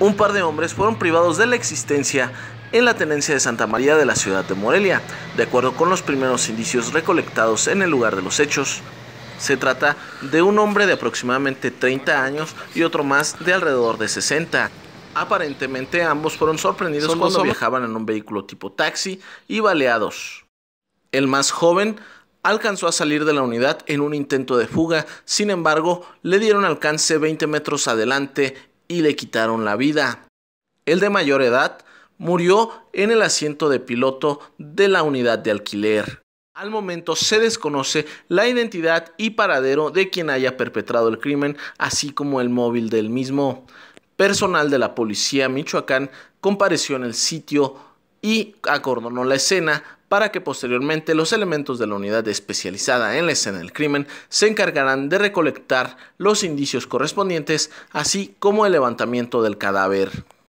un par de hombres fueron privados de la existencia en la tenencia de Santa María de la ciudad de Morelia, de acuerdo con los primeros indicios recolectados en el lugar de los hechos. Se trata de un hombre de aproximadamente 30 años y otro más de alrededor de 60. Aparentemente ambos fueron sorprendidos cuando viajaban en un vehículo tipo taxi y baleados. El más joven alcanzó a salir de la unidad en un intento de fuga, sin embargo, le dieron alcance 20 metros adelante y le quitaron la vida. El de mayor edad murió en el asiento de piloto de la unidad de alquiler. Al momento se desconoce la identidad y paradero de quien haya perpetrado el crimen, así como el móvil del mismo. Personal de la policía Michoacán compareció en el sitio y acordonó la escena para que posteriormente los elementos de la unidad especializada en la escena del crimen se encargarán de recolectar los indicios correspondientes, así como el levantamiento del cadáver.